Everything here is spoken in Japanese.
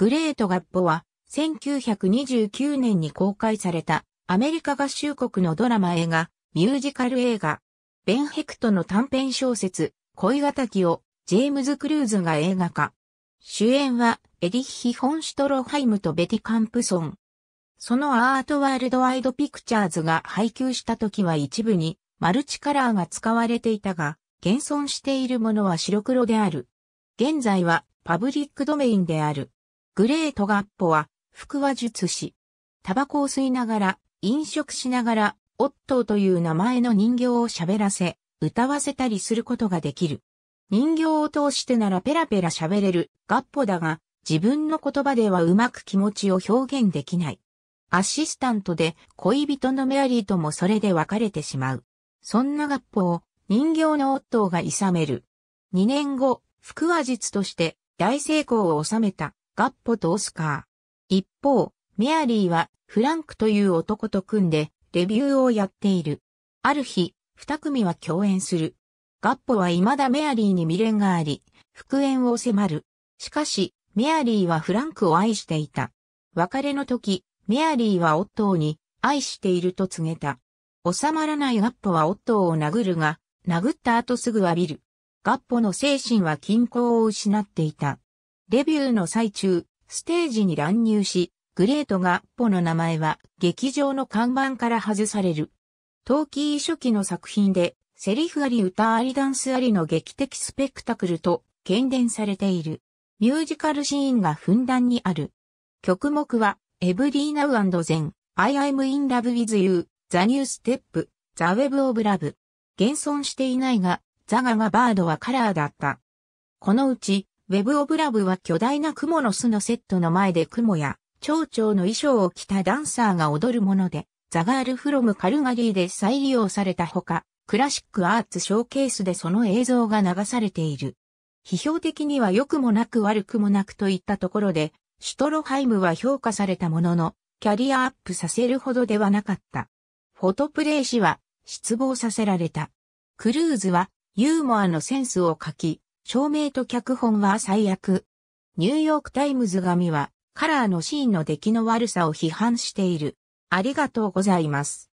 グレートガッポは、1929年に公開された、アメリカ合衆国のドラマ映画、ミュージカル映画、ベンヘクトの短編小説、恋敵を、ジェームズ・クルーズが映画化。主演は、エィッヒ・ホンシュトロハイムとベティ・カンプソン。そのアートワールドワイドピクチャーズが配給した時は一部に、マルチカラーが使われていたが、現存しているものは白黒である。現在は、パブリックドメインである。グレートガッポは、腹話術師。タバコを吸いながら、飲食しながら、オットーという名前の人形を喋らせ、歌わせたりすることができる。人形を通してならペラペラ喋れるガッポだが、自分の言葉ではうまく気持ちを表現できない。アシスタントで恋人のメアリーともそれで別れてしまう。そんなガッポを人形のオットーが諌める。2年後、腹話術として大成功を収めた。ガッポとオスカー。一方、メアリーはフランクという男と組んでレビューをやっている。ある日、二組は共演する。ガッポは未だメアリーに未練があり、復縁を迫る。しかし、メアリーはフランクを愛していた。別れの時、メアリーはオットーに愛していると告げた。収まらないガッポはオットーを殴るが、殴った後すぐ浴びる。ガッポの精神は均衡を失っていた。レビューの最中、ステージに乱入し、グレートがポの名前は劇場の看板から外される。トーキー初期の作品で、セリフあり歌ありダンスありの劇的スペクタクルと喧伝されている。ミュージカルシーンがふんだんにある。曲目は、エブリーナウ d t h ゼン、I am in love with you, The New Step, The Web of Love。現存していないが、ザガガバードはカラーだった。このうち、ウェブオブラブは巨大な雲の巣のセットの前で雲や蝶々の衣装を着たダンサーが踊るもので、ザガールフロムカルガリーで再利用されたほか、クラシックアーツショーケースでその映像が流されている。批評的には良くもなく悪くもなくといったところで、シュトロハイムは評価されたものの、キャリアアップさせるほどではなかった。フォトプレイ氏は失望させられた。クルーズはユーモアのセンスを書き、照明と脚本は最悪。ニューヨークタイムズ紙はカラーのシーンの出来の悪さを批判している。ありがとうございます。